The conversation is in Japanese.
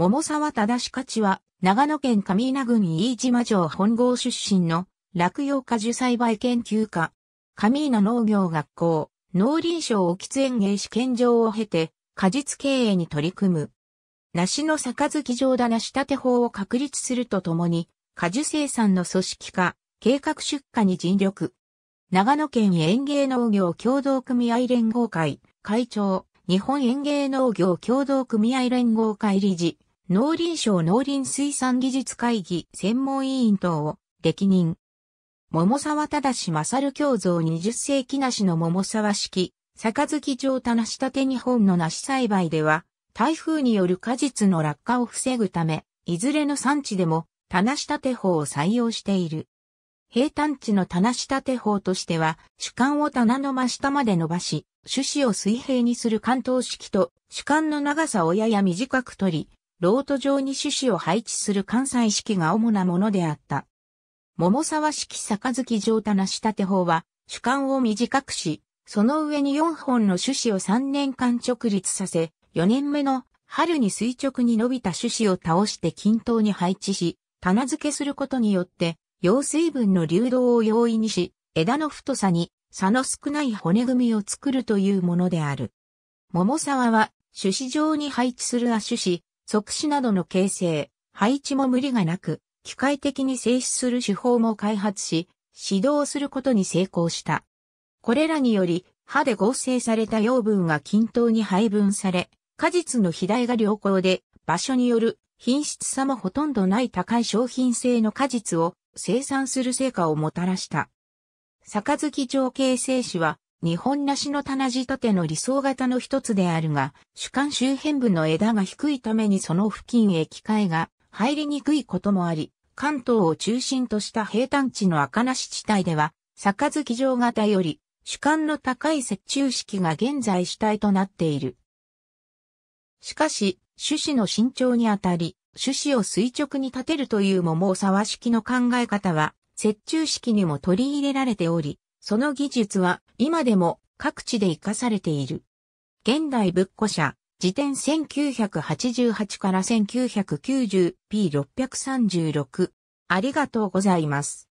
桃沢忠勝は、長野県上稲郡飯島城本郷出身の、落葉果樹栽培研究家。上稲農業学校、農林省沖津園芸試験場を経て、果実経営に取り組む。梨の杯状だ梨立て法を確立するとともに、果樹生産の組織化、計画出荷に尽力。長野県園芸農業協同組合連合会、会長、日本園芸農業協同組合連合会理事、農林省農林水産技術会議専門委員等を歴任。桃沢正勝共造20世紀梨の桃沢式、杯状田梨立日本の梨栽培では、台風による果実の落下を防ぐため、いずれの産地でも、棚下立法を採用している。平坦地の棚下手法としては、主管を棚の真下まで伸ばし、種子を水平にする関東式と、主幹の長さをやや短く取り、ロート上に種子を配置する関西式が主なものであった。桃沢式杯状棚仕立て法は、主管を短くし、その上に4本の種子を3年間直立させ、4年目の春に垂直に伸びた種子を倒して均等に配置し、棚付けすることによって、溶水分の流動を容易にし、枝の太さに差の少ない骨組みを作るというものである。桃沢は、種子状に配置する亜種子、即死などの形成、配置も無理がなく、機械的に静止する手法も開発し、指導することに成功した。これらにより、歯で合成された養分が均等に配分され、果実の肥大が良好で、場所による品質差もほとんどない高い商品性の果実を生産する成果をもたらした。坂月上形成士は日本梨の棚仕立ての理想型の一つであるが、主幹周辺部の枝が低いためにその付近へ機械が入りにくいこともあり、関東を中心とした平坦地の赤梨地帯では、杯状型より主幹の高い雪中式が現在主体となっている。しかし、種子の慎重にあたり、種子を垂直に立てるという桃沢式の考え方は、雪中式にも取り入れられており、その技術は今でも各地で活かされている。現代仏庫社、辞典1988から 1990P636。ありがとうございます。